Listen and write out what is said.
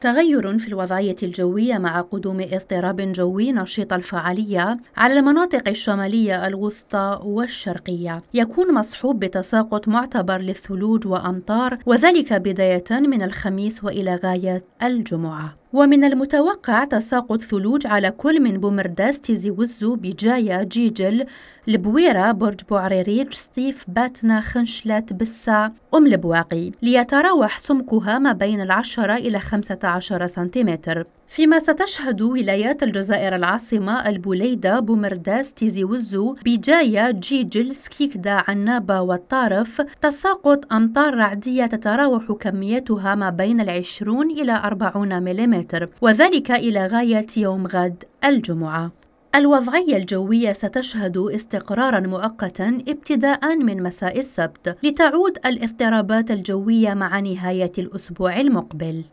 تغير في الوضعية الجوية مع قدوم اضطراب جوي نشيط الفعالية على المناطق الشمالية الوسطى والشرقية يكون مصحوب بتساقط معتبر للثلوج وأمطار وذلك بداية من الخميس وإلى غاية الجمعة ومن المتوقع تساقط ثلوج على كل من بومرداس تيزي وزو بجايا جيجل البويرة برج بوعريريج ستيف باتنا خنشلات بسا أم البواقي ليتراوح سمكها ما بين العشرة إلى خمسة عشر سنتيمتر فيما ستشهد ولايات الجزائر العاصمة البوليدة بومرداس تيزي وزو بجاية جيجل سكيكدا عنابة والطارف تساقط أمطار رعدية تتراوح كميتها ما بين العشرون إلى أربعون مليمتر متر وذلك إلى غاية يوم غد الجمعة الوضعية الجوية ستشهد استقرارا مؤقتا ابتداء من مساء السبت لتعود الاضطرابات الجوية مع نهاية الأسبوع المقبل